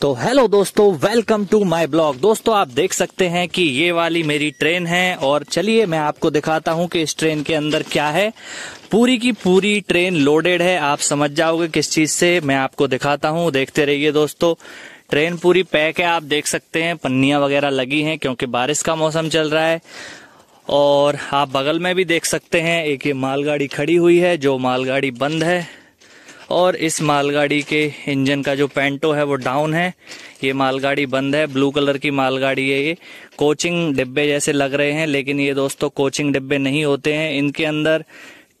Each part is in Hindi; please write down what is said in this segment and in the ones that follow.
तो हेलो दोस्तों वेलकम टू माय ब्लॉग दोस्तों आप देख सकते हैं कि ये वाली मेरी ट्रेन है और चलिए मैं आपको दिखाता हूं कि इस ट्रेन के अंदर क्या है पूरी की पूरी ट्रेन लोडेड है आप समझ जाओगे किस चीज से मैं आपको दिखाता हूं देखते रहिए दोस्तों ट्रेन पूरी पैक है आप देख सकते हैं पन्नियां वगैरह लगी हैं क्योंकि बारिश का मौसम चल रहा है और आप बगल में भी देख सकते हैं एक ये मालगाड़ी खड़ी हुई है जो मालगाड़ी बंद है और इस मालगाड़ी के इंजन का जो पेंटो है वो डाउन है ये मालगाड़ी बंद है ब्लू कलर की मालगाड़ी है ये कोचिंग डिब्बे जैसे लग रहे हैं लेकिन ये दोस्तों कोचिंग डिब्बे नहीं होते हैं इनके अंदर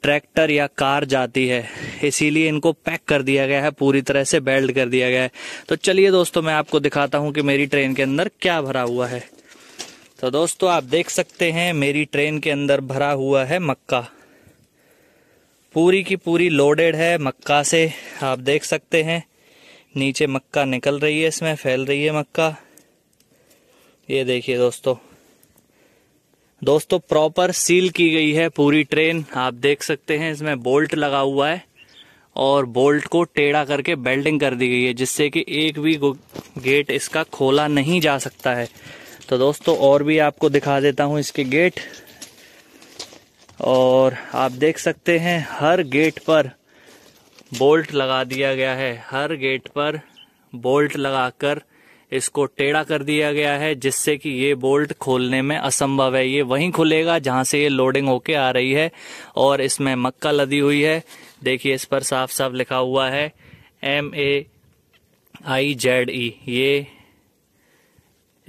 ट्रैक्टर या कार जाती है इसीलिए इनको पैक कर दिया गया है पूरी तरह से बेल्ट कर दिया गया है तो चलिए दोस्तों मैं आपको दिखाता हूँ कि मेरी ट्रेन के अंदर क्या भरा हुआ है तो दोस्तों आप देख सकते हैं मेरी ट्रेन के अंदर भरा हुआ है मक्का पूरी की पूरी लोडेड है मक्का से आप देख सकते हैं नीचे मक्का निकल रही है इसमें फैल रही है मक्का ये देखिए दोस्तों दोस्तों प्रॉपर सील की गई है पूरी ट्रेन आप देख सकते हैं इसमें बोल्ट लगा हुआ है और बोल्ट को टेढ़ा करके बेल्डिंग कर दी गई है जिससे कि एक भी गेट इसका खोला नहीं जा सकता है तो दोस्तों और भी आपको दिखा देता हूँ इसके गेट और आप देख सकते हैं हर गेट पर बोल्ट लगा दिया गया है हर गेट पर बोल्ट लगाकर इसको टेढ़ा कर दिया गया है जिससे कि ये बोल्ट खोलने में असंभव है ये वहीं खुलेगा जहां से ये लोडिंग होके आ रही है और इसमें मक्का लदी हुई है देखिए इस पर साफ साफ लिखा हुआ है एम ए आई जेड ई ये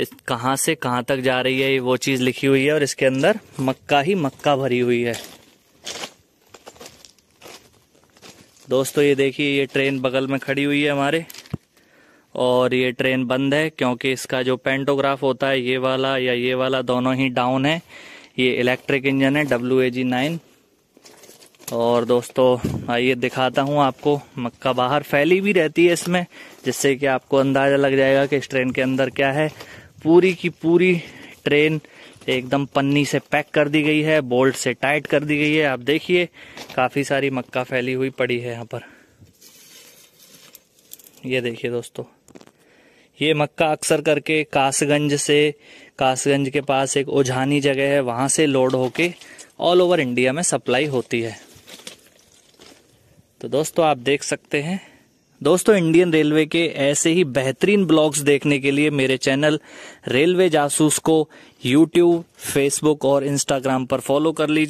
इस कहाँ से कहाँ तक जा रही है वो चीज़ लिखी हुई है और इसके अंदर मक्का ही मक्का भरी हुई है दोस्तों ये देखिए ये ट्रेन बगल में खड़ी हुई है हमारे और ये ट्रेन बंद है क्योंकि इसका जो पेंटोग्राफ होता है ये वाला या ये वाला दोनों ही डाउन है ये इलेक्ट्रिक इंजन है डब्ल्यू ए जी नाइन और दोस्तों आइए दिखाता हूँ आपको मक्का बाहर फैली भी रहती है इसमें जिससे कि आपको अंदाज़ा लग जाएगा कि इस ट्रेन के अंदर क्या है पूरी की पूरी ट्रेन एकदम पन्नी से पैक कर दी गई है बोल्ट से टाइट कर दी गई है आप देखिए काफ़ी सारी मक्का फैली हुई पड़ी है यहाँ पर ये देखिए दोस्तों ये मक्का अक्सर करके कासगंज से कासगंज के पास एक ओझानी जगह है वहां से लोड होके ऑल ओवर इंडिया में सप्लाई होती है तो दोस्तों आप देख सकते हैं दोस्तों इंडियन रेलवे के ऐसे ही बेहतरीन ब्लॉग्स देखने के लिए मेरे चैनल रेलवे जासूस को यूट्यूब फेसबुक और इंस्टाग्राम पर फॉलो कर लीजिए